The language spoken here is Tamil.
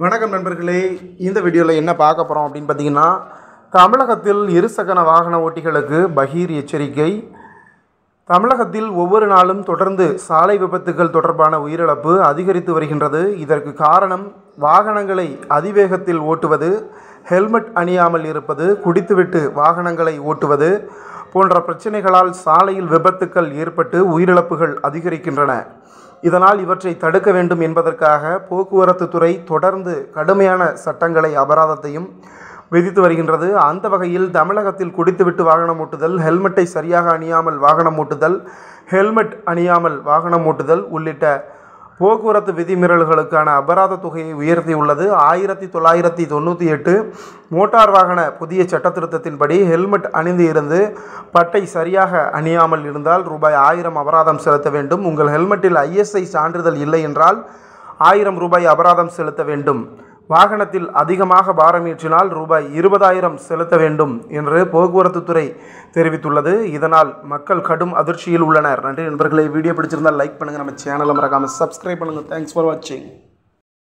வணக்கம் நண்பர்களே இந்த வீடியோவில் என்ன பார்க்க போகிறோம் அப்படின்னு பார்த்தீங்கன்னா தமிழகத்தில் இருசக்கன வாகன ஓட்டிகளுக்கு பகீர் எச்சரிக்கை தமிழகத்தில் ஒவ்வொரு நாளும் தொடர்ந்து சாலை விபத்துகள் தொடர்பான உயிரிழப்பு அதிகரித்து வருகின்றது இதற்கு காரணம் வாகனங்களை அதிவேகத்தில் ஓட்டுவது ஹெல்மெட் அணியாமல் இருப்பது குடித்துவிட்டு வாகனங்களை ஓட்டுவது போன்ற பிரச்சனைகளால் சாலையில் விபத்துக்கள் ஏற்பட்டு உயிரிழப்புகள் அதிகரிக்கின்றன இதனால் இவற்றை தடுக்க வேண்டும் என்பதற்காக போக்குவரத்து துறை தொடர்ந்து கடுமையான சட்டங்களை அபராதத்தையும் விதித்து வருகின்றது அந்த வகையில் தமிழகத்தில் குடித்துவிட்டு வாகனம் ஓட்டுதல் ஹெல்மெட்டை சரியாக அணியாமல் வாகனம் ஓட்டுதல் ஹெல்மெட் அணியாமல் வாகனம் ஓட்டுதல் உள்ளிட்ட போக்குவரத்து விதிமீறல்களுக்கான அபராத தொகையை உயர்த்தியுள்ளது ஆயிரத்தி தொள்ளாயிரத்தி தொண்ணூற்றி எட்டு மோட்டார் வாகன புதிய சட்டத்திருத்தத்தின்படி ஹெல்மெட் அணிந்து இருந்து பட்டை சரியாக அணியாமல் இருந்தால் ரூபாய் ஆயிரம் அபராதம் செலுத்த வேண்டும் உங்கள் ஹெல்மெட்டில் ஐஎஸ்ஐ சான்றிதழ் இல்லை என்றால் ஆயிரம் ரூபாய் அபராதம் செலுத்த வேண்டும் வாகனத்தில் அதிகமாக பாரம் ஏற்றினால் ரூபாய் இருபதாயிரம் செலுத்த வேண்டும் என்று போக்குவரத்து துறை தெரிவித்துள்ளது இதனால் மக்கள் கடும் அதிர்ச்சியில் உள்ளனர் நன்றி நண்பர்களை வீடியோ பிடிச்சிருந்தால் லைக் பண்ணுங்கள் நம்ம சேனலை மறக்காமல் சப்ஸ்கிரைப் பண்ணுங்கள் தேங்க்ஸ் ஃபார் வாட்சிங்